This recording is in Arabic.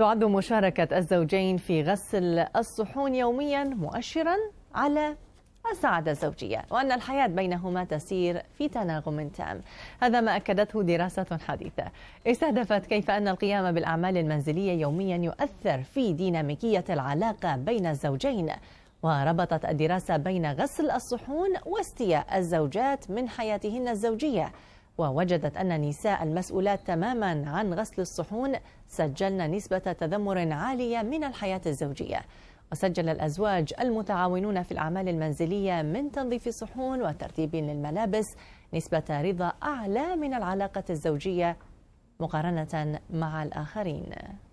تعد مشاركة الزوجين في غسل الصحون يوميا مؤشرا على السعادة الزوجية وأن الحياة بينهما تسير في تناغم تام هذا ما أكدته دراسة حديثة استهدفت كيف أن القيام بالأعمال المنزلية يوميا يؤثر في ديناميكية العلاقة بين الزوجين وربطت الدراسة بين غسل الصحون واستياء الزوجات من حياتهن الزوجية ووجدت أن النساء المسؤولات تماما عن غسل الصحون سجلن نسبة تذمر عالية من الحياة الزوجية وسجل الأزواج المتعاونون في الأعمال المنزلية من تنظيف الصحون وترتيب للملابس نسبة رضا أعلى من العلاقة الزوجية مقارنة مع الآخرين